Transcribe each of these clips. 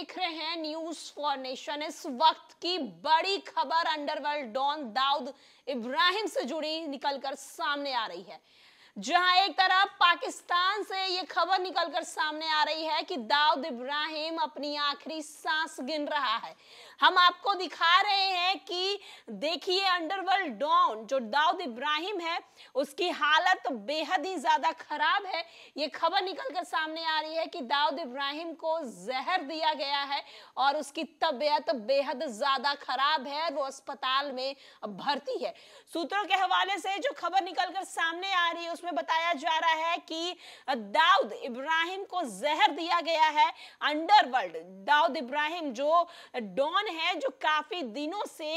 देख रहे हैं न्यूज फॉर नेशन इस वक्त की बड़ी खबर अंडरवर्ल्ड डॉन दाऊद इब्राहिम से जुड़ी निकलकर सामने आ रही है जहां एक तरफ पाकिस्तान से ये खबर निकलकर सामने आ रही है कि दाऊद इब्राहिम अपनी आखिरी सांस गिन रहा है हम आपको दिखा रहे हैं कि देखिए अंडरवर्ल्ड डॉन जो दाऊद इब्राहिम है उसकी हालत तो बेहद ही ज्यादा खराब है ये खबर निकलकर सामने आ रही है कि दाऊद इब्राहिम को जहर दिया गया है और उसकी तबीयत बेहद ज्यादा खराब है वो अस्पताल में भर्ती है सूत्रों के हवाले से जो खबर निकलकर सामने आ रही है उसमें बताया जा रहा है कि दाऊद इब्राहिम को जहर दिया गया है अंडरवर्ल्ड दाऊद इब्राहिम जो डॉन है जो काफी दिनों से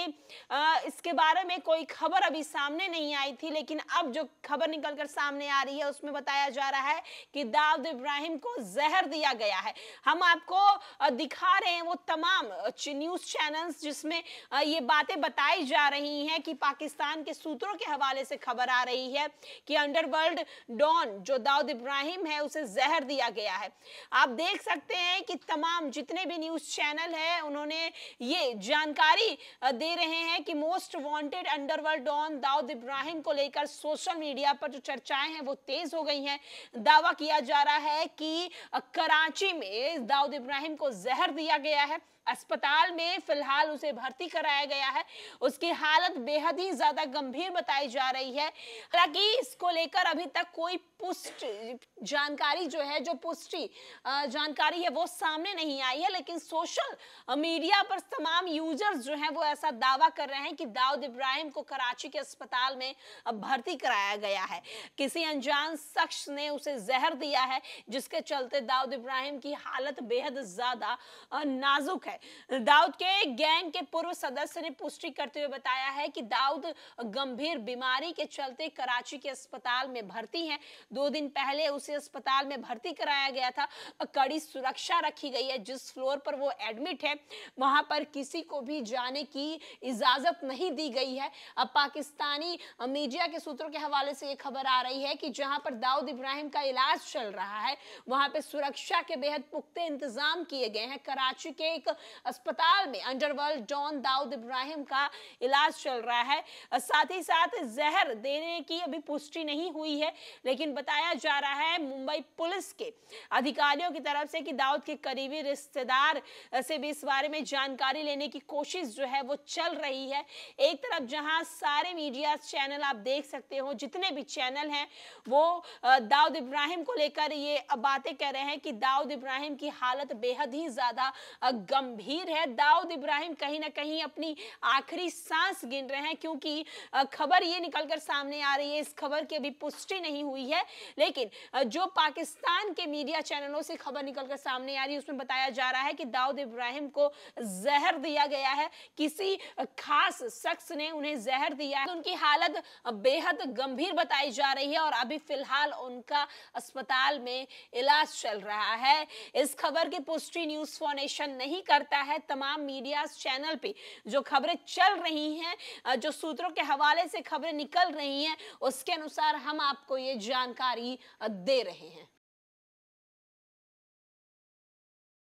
इसके बारे में कोई खबर अभी सामने नहीं आई थी लेकिन अब जो खबर निकलकर सामने आ रही है उसमें बताया जा रहा है कि दाऊद इब्राहिम को जहर दिया गया है हम आपको दिखा रहे हैं वो तमाम न्यूज चैनल्स जिसमें ये बातें बताई जा रही हैं कि पाकिस्तान के सूत्रों के हवाले से खबर आ रही है कि अंडर वर्ल्ड डॉन जो दाऊद इब्राहिम है उसे जहर दिया गया है आप देख सकते हैं कि तमाम जितने भी न्यूज़ चैनल है उन्होंने ये जानकारी दे रहे हैं कि most wanted underworld don Dawood Ibrahim को लेकर सोशल मीडिया पर जो चर्चाएं हैं वो तेज हो गई हैं दावा किया जा रहा है कि कराची में दाऊद इब्राहिम को जहर दिया गया है अस्पताल में फिलहाल उसे भर्ती कराया गया है उसकी हालत बेहद ही ज्यादा गंभीर बताई जा रही है हालांकि इसको लेकर पर अभी तक कोई पुष्ट जानकारी जो है जो पुष्टि जानकारी है वो सामने नहीं आई है लेकिन सोशल मीडिया पर तमाम यूजर्स जो हैं वो ऐसा दावा कर रहे हैं कि दाऊद इब्राहिम को कराची के अस्पताल में भर्ती कराया गया है किसी अनजान शख्स ने उसे जहर दिया है जिसके चलते दाऊद इब्राहिम की हालत बेहद ज्यादा नाजुक है दाऊद के गैंग के पूर्व सदस्य ने पुष्टि करते हुए बताया है कि दाऊद गंभीर बीमारी के चलते कराची के अस्पताल में भर्ती हैं दो दिन पहले उसे अस्पताल में भर्ती कराया गया था कड़ी सुरक्षा रखी गई है जिस फ्लोर पर वो एडमिट है वहां पर किसी को भी जाने की इजाजत नहीं दी गई है अब पाकिस्तानी मीडिया के सूत्रों के हवाले से ये खबर आ रही है कि जहां पर दाऊद इब्राहिम का इलाज चल रहा है वहां पर सुरक्षा के बेहद पुख्ते इंतजाम किए गए हैं कराची के एक अस्पताल में अंडरवर्ल्ड डॉन दाऊद इब्राहिम का इलाज चल रहा है साथ ही साथ जहर देने की अभी पुष्टि नहीं हुई हुई है लेकिन बताया जा रहा है मुंबई पुलिस के अधिकारियों की तरफ से कि दाऊद के करीबी रिश्तेदार से भी इस बारे में जानकारी लेने की कोशिश जो है वो चल रही है एक तरफ जहां सारे मीडिया चैनल आप देख सकते हो जितने भी चैनल हैं वो दाऊद इब्राहिम को लेकर ये बातें कह रहे हैं कि दाऊद इब्राहिम की हालत बेहद ही ज्यादा गंभीर है दाऊद इब्राहिम कहीं ना कहीं अपनी आखिरी सांस गिन रहे हैं क्योंकि खबर ये निकलकर सामने आ रही है इस खबर की अभी पुष्टि नहीं हुई है लेकिन जो पाकिस्तान के मीडिया चैनलों से खबर निकलकर सामने आ रही है उसमें बताया जा रहा है कि दाऊद इब्राहिम को जहर दिया गया है किसी खास शख्स ने उन्हें जहर दिया तो उनकी हालत बेहद गंभीर बताई जा रही है और अभी फिलहाल उनका अस्पताल में इलाज चल रहा है इस खबर की पुष्टि न्यूज फाउंडेशन नहीं करता है तमाम मीडिया चैनल पे जो खबरें चल रही हैं जो सूत्रों के हवाले से खबरें निकल रही हैं उसके अनुसार हम आपको ये जानकारी दे रहे हैं